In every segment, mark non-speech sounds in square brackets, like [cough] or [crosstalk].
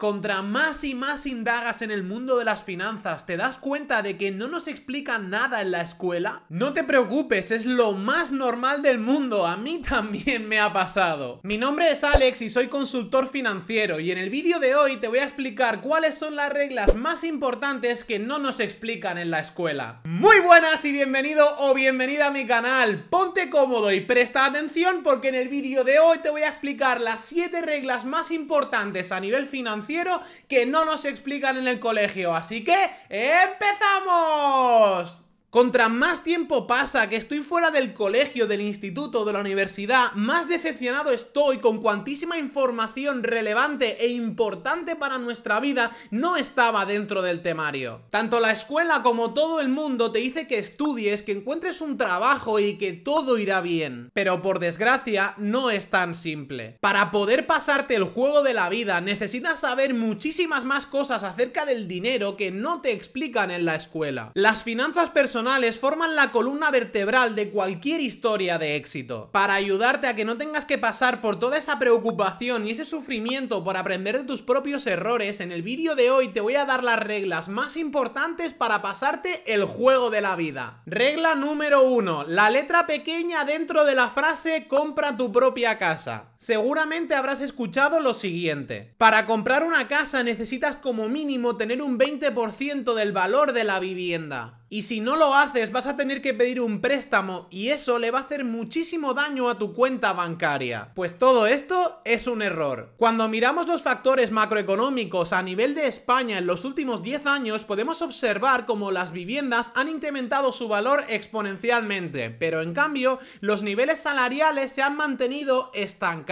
Contra más y más indagas en el mundo de las finanzas, ¿te das cuenta de que no nos explican nada en la escuela? No te preocupes, es lo más normal del mundo, a mí [laughs] también me ha pasado. Mi nombre es Alex y soy consultor financiero y en el vídeo de hoy te voy a explicar cuáles son las reglas más importantes que no nos explican en la escuela. Muy buenas y bienvenido o bienvenida a mi canal, ponte cómodo y presta atención porque en el vídeo de hoy te voy a explicar las 7 reglas más importantes a nivel financiero que no nos explican en el colegio. Así que, ¡empezamos! Contra más tiempo pasa que estoy fuera del colegio, del instituto, de la universidad, más decepcionado estoy con cuantísima información relevante e importante para nuestra vida no estaba dentro del temario. Tanto la escuela como todo el mundo te dice que estudies, que encuentres un trabajo y que todo irá bien. Pero por desgracia no es tan simple. Para poder pasarte el juego de la vida necesitas saber muchísimas más cosas acerca del dinero que no te explican en la escuela. Las finanzas personales forman la columna vertebral de cualquier historia de éxito. Para ayudarte a que no tengas que pasar por toda esa preocupación y ese sufrimiento por aprender de tus propios errores, en el vídeo de hoy te voy a dar las reglas más importantes para pasarte el juego de la vida. Regla número 1. La letra pequeña dentro de la frase compra tu propia casa. Seguramente habrás escuchado lo siguiente. Para comprar una casa necesitas como mínimo tener un 20% del valor de la vivienda. Y si no lo haces vas a tener que pedir un préstamo y eso le va a hacer muchísimo daño a tu cuenta bancaria. Pues todo esto es un error. Cuando miramos los factores macroeconómicos a nivel de España en los últimos 10 años podemos observar cómo las viviendas han incrementado su valor exponencialmente, pero en cambio los niveles salariales se han mantenido estancados.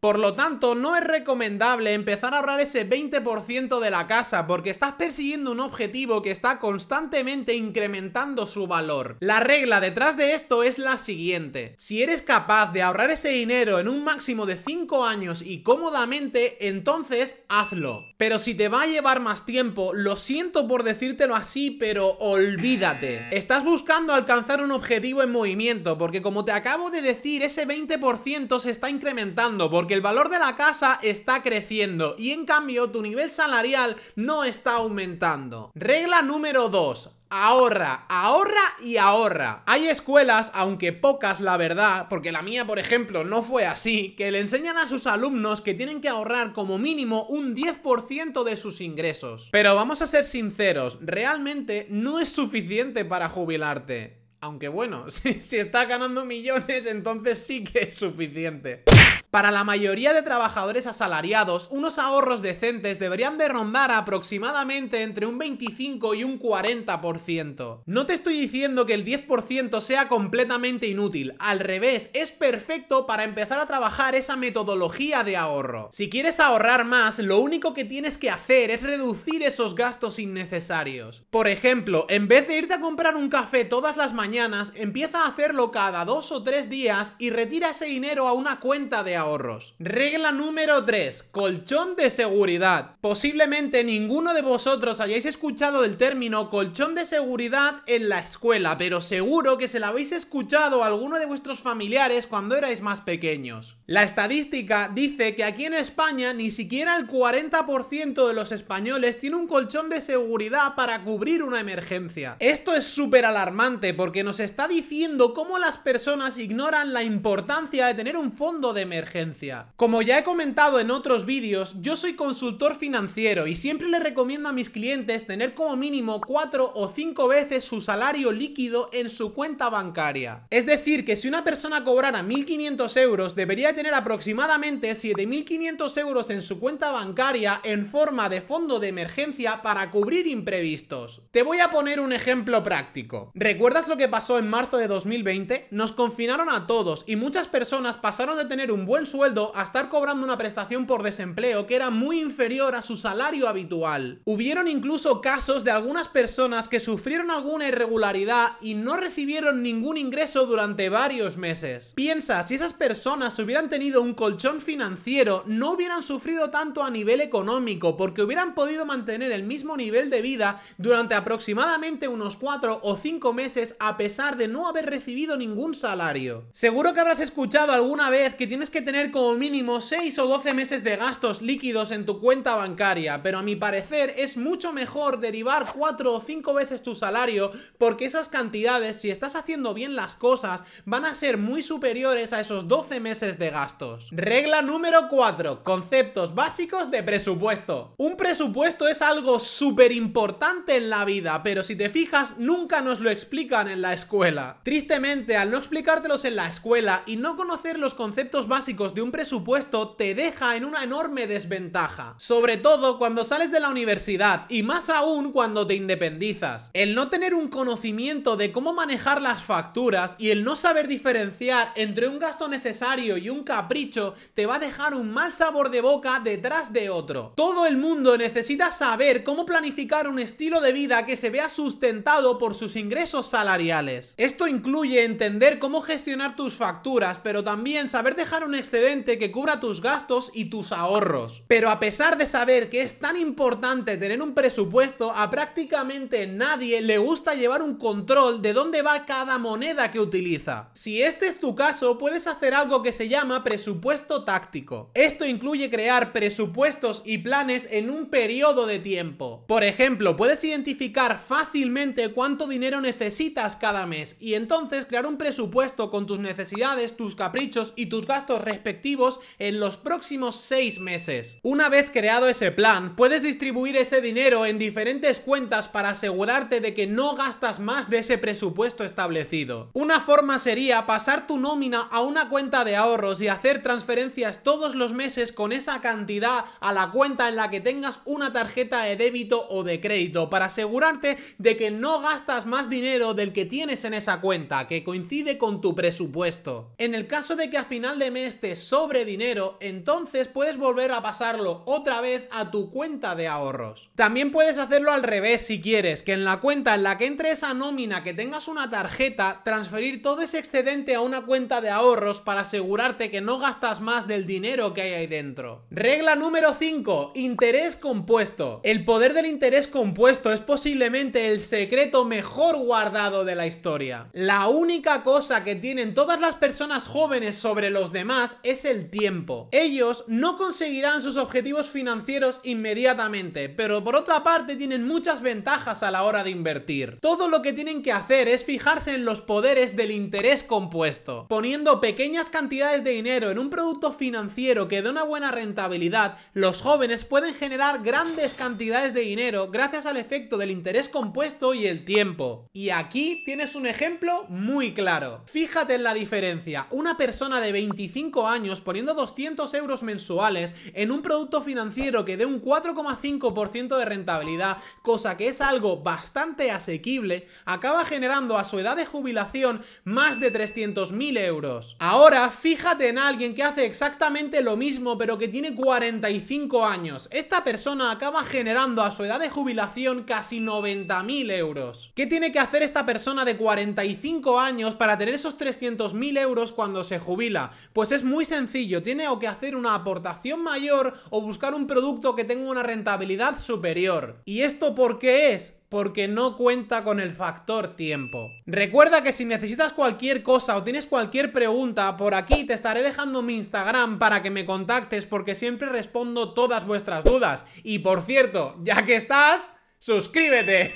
Por lo tanto, no es recomendable empezar a ahorrar ese 20% de la casa porque estás persiguiendo un objetivo que está constantemente incrementando su valor. La regla detrás de esto es la siguiente. Si eres capaz de ahorrar ese dinero en un máximo de 5 años y cómodamente, entonces hazlo. Pero si te va a llevar más tiempo, lo siento por decírtelo así, pero olvídate. Estás buscando alcanzar un objetivo en movimiento porque como te acabo de decir, ese 20% se está incrementando porque el valor de la casa está creciendo y en cambio tu nivel salarial no está aumentando. Regla número 2. Ahorra, ahorra y ahorra. Hay escuelas, aunque pocas la verdad, porque la mía por ejemplo no fue así, que le enseñan a sus alumnos que tienen que ahorrar como mínimo un 10% de sus ingresos. Pero vamos a ser sinceros, realmente no es suficiente para jubilarte. Aunque bueno, [laughs] si, si está ganando millones, entonces sí que es suficiente. Para la mayoría de trabajadores asalariados, unos ahorros decentes deberían de rondar aproximadamente entre un 25 y un 40%. No te estoy diciendo que el 10% sea completamente inútil, al revés, es perfecto para empezar a trabajar esa metodología de ahorro. Si quieres ahorrar más, lo único que tienes que hacer es reducir esos gastos innecesarios. Por ejemplo, en vez de irte a comprar un café todas las mañanas, empieza a hacerlo cada dos o tres días y retira ese dinero a una cuenta de ahorros. Regla número 3. Colchón de seguridad. Posiblemente ninguno de vosotros hayáis escuchado del término colchón de seguridad en la escuela, pero seguro que se lo habéis escuchado a alguno de vuestros familiares cuando erais más pequeños. La estadística dice que aquí en España ni siquiera el 40% de los españoles tiene un colchón de seguridad para cubrir una emergencia. Esto es súper alarmante porque nos está diciendo cómo las personas ignoran la importancia de tener un fondo de emergencia. Como ya he comentado en otros vídeos, yo soy consultor financiero y siempre le recomiendo a mis clientes tener como mínimo 4 o 5 veces su salario líquido en su cuenta bancaria. Es decir, que si una persona cobrara 1.500 euros debería tener aproximadamente 7.500 euros en su cuenta bancaria en forma de fondo de emergencia para cubrir imprevistos. Te voy a poner un ejemplo práctico. ¿Recuerdas lo que pasó en marzo de 2020? Nos confinaron a todos y muchas personas pasaron de tener un buen sueldo a estar cobrando una prestación por desempleo que era muy inferior a su salario habitual. Hubieron incluso casos de algunas personas que sufrieron alguna irregularidad y no recibieron ningún ingreso durante varios meses. Piensa, si esas personas hubieran tenido un colchón financiero, no hubieran sufrido tanto a nivel económico, porque hubieran podido mantener el mismo nivel de vida durante aproximadamente unos 4 o 5 meses a pesar de no haber recibido ningún salario. Seguro que habrás escuchado alguna vez que tienes que tener como mínimo 6 o 12 meses de gastos líquidos en tu cuenta bancaria, pero a mi parecer es mucho mejor derivar 4 o 5 veces tu salario porque esas cantidades, si estás haciendo bien las cosas, van a ser muy superiores a esos 12 meses de gastos gastos. Regla número 4. Conceptos básicos de presupuesto. Un presupuesto es algo súper importante en la vida, pero si te fijas, nunca nos lo explican en la escuela. Tristemente, al no explicártelos en la escuela y no conocer los conceptos básicos de un presupuesto, te deja en una enorme desventaja. Sobre todo cuando sales de la universidad y más aún cuando te independizas. El no tener un conocimiento de cómo manejar las facturas y el no saber diferenciar entre un gasto necesario y un capricho te va a dejar un mal sabor de boca detrás de otro. Todo el mundo necesita saber cómo planificar un estilo de vida que se vea sustentado por sus ingresos salariales. Esto incluye entender cómo gestionar tus facturas, pero también saber dejar un excedente que cubra tus gastos y tus ahorros. Pero a pesar de saber que es tan importante tener un presupuesto, a prácticamente nadie le gusta llevar un control de dónde va cada moneda que utiliza. Si este es tu caso, puedes hacer algo que se llama presupuesto táctico. Esto incluye crear presupuestos y planes en un periodo de tiempo. Por ejemplo, puedes identificar fácilmente cuánto dinero necesitas cada mes y entonces crear un presupuesto con tus necesidades, tus caprichos y tus gastos respectivos en los próximos seis meses. Una vez creado ese plan, puedes distribuir ese dinero en diferentes cuentas para asegurarte de que no gastas más de ese presupuesto establecido. Una forma sería pasar tu nómina a una cuenta de ahorros y hacer transferencias todos los meses con esa cantidad a la cuenta en la que tengas una tarjeta de débito o de crédito para asegurarte de que no gastas más dinero del que tienes en esa cuenta, que coincide con tu presupuesto. En el caso de que a final de mes te sobre dinero, entonces puedes volver a pasarlo otra vez a tu cuenta de ahorros. También puedes hacerlo al revés si quieres, que en la cuenta en la que entre esa nómina que tengas una tarjeta, transferir todo ese excedente a una cuenta de ahorros para asegurarte que no gastas más del dinero que hay ahí dentro. Regla número 5. Interés compuesto. El poder del interés compuesto es posiblemente el secreto mejor guardado de la historia. La única cosa que tienen todas las personas jóvenes sobre los demás es el tiempo. Ellos no conseguirán sus objetivos financieros inmediatamente, pero por otra parte tienen muchas ventajas a la hora de invertir. Todo lo que tienen que hacer es fijarse en los poderes del interés compuesto, poniendo pequeñas cantidades de dinero en un producto financiero que dé una buena rentabilidad, los jóvenes pueden generar grandes cantidades de dinero gracias al efecto del interés compuesto y el tiempo. Y aquí tienes un ejemplo muy claro. Fíjate en la diferencia. Una persona de 25 años poniendo 200 euros mensuales en un producto financiero que dé un 4,5% de rentabilidad, cosa que es algo bastante asequible, acaba generando a su edad de jubilación más de 300.000 euros. Ahora, fíjate en alguien que hace exactamente lo mismo pero que tiene 45 años. Esta persona acaba generando a su edad de jubilación casi 90.000 euros. ¿Qué tiene que hacer esta persona de 45 años para tener esos 300.000 euros cuando se jubila? Pues es muy sencillo, tiene o que hacer una aportación mayor o buscar un producto que tenga una rentabilidad superior. ¿Y esto por qué es? porque no cuenta con el factor tiempo. Recuerda que si necesitas cualquier cosa o tienes cualquier pregunta, por aquí te estaré dejando mi Instagram para que me contactes porque siempre respondo todas vuestras dudas. Y por cierto, ya que estás... ¡Suscríbete!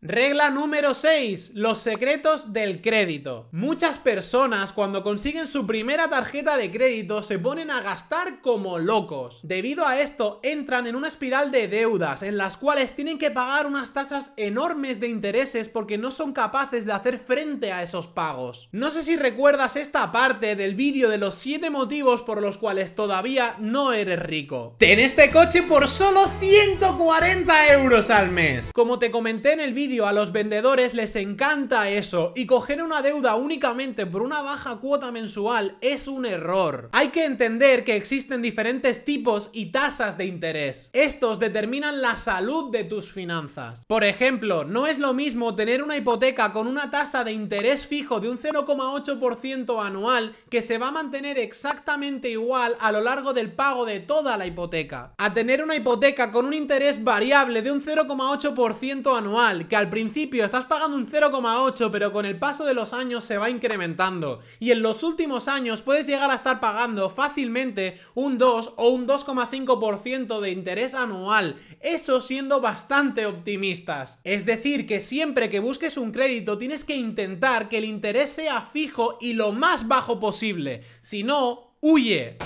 Regla número 6. Los secretos del crédito. Muchas personas cuando consiguen su primera tarjeta de crédito se ponen a gastar como locos. Debido a esto entran en una espiral de deudas en las cuales tienen que pagar unas tasas enormes de intereses porque no son capaces de hacer frente a esos pagos. No sé si recuerdas esta parte del vídeo de los 7 motivos por los cuales todavía no eres rico. Ten este coche por solo 140 euros al mes. Como te comenté en el vídeo, a los vendedores les encanta eso y coger una deuda únicamente por una baja cuota mensual es un error. Hay que entender que existen diferentes tipos y tasas de interés. Estos determinan la salud de tus finanzas. Por ejemplo, no es lo mismo tener una hipoteca con una tasa de interés fijo de un 0,8% anual que se va a mantener exactamente igual a lo largo del pago de toda la hipoteca, a tener una hipoteca con un interés variable de un 0,8% anual, que al principio estás pagando un 0,8, pero con el paso de los años se va incrementando. Y en los últimos años puedes llegar a estar pagando fácilmente un 2 o un 2,5% de interés anual. Eso siendo bastante optimistas. Es decir, que siempre que busques un crédito tienes que intentar que el interés sea fijo y lo más bajo posible. Si no, huye.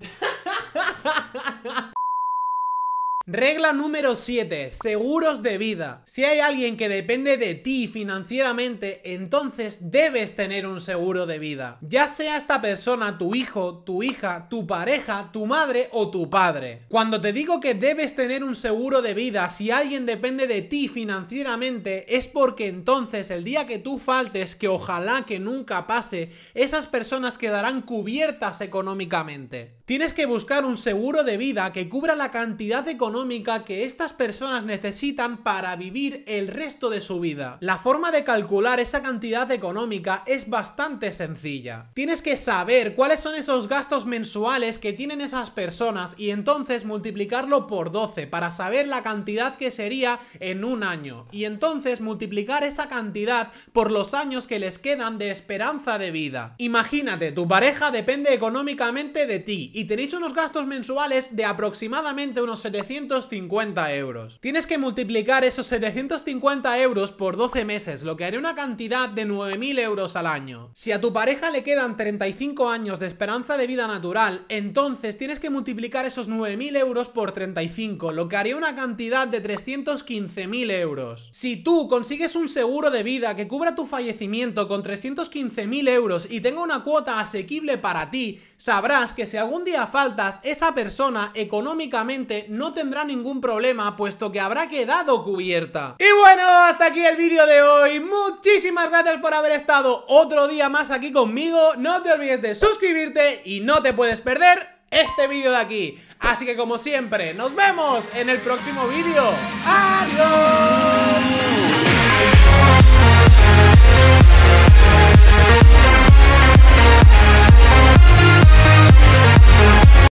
[laughs] Regla número 7. Seguros de vida. Si hay alguien que depende de ti financieramente, entonces debes tener un seguro de vida. Ya sea esta persona tu hijo, tu hija, tu pareja, tu madre o tu padre. Cuando te digo que debes tener un seguro de vida si alguien depende de ti financieramente, es porque entonces el día que tú faltes, que ojalá que nunca pase, esas personas quedarán cubiertas económicamente. Tienes que buscar un seguro de vida que cubra la cantidad económica que estas personas necesitan para vivir el resto de su vida. La forma de calcular esa cantidad económica es bastante sencilla. Tienes que saber cuáles son esos gastos mensuales que tienen esas personas y entonces multiplicarlo por 12 para saber la cantidad que sería en un año. Y entonces multiplicar esa cantidad por los años que les quedan de esperanza de vida. Imagínate, tu pareja depende económicamente de ti y tenéis unos gastos mensuales de aproximadamente unos 700 750 euros. Tienes que multiplicar esos 750 euros por 12 meses, lo que haría una cantidad de 9.000 euros al año. Si a tu pareja le quedan 35 años de esperanza de vida natural, entonces tienes que multiplicar esos 9.000 euros por 35, lo que haría una cantidad de 315.000 euros. Si tú consigues un seguro de vida que cubra tu fallecimiento con 315.000 euros y tenga una cuota asequible para ti, sabrás que si algún día faltas, esa persona económicamente no tendrá ningún problema, puesto que habrá quedado cubierta. Y bueno, hasta aquí el vídeo de hoy. Muchísimas gracias por haber estado otro día más aquí conmigo. No te olvides de suscribirte y no te puedes perder este vídeo de aquí. Así que como siempre, nos vemos en el próximo vídeo. ¡Adiós!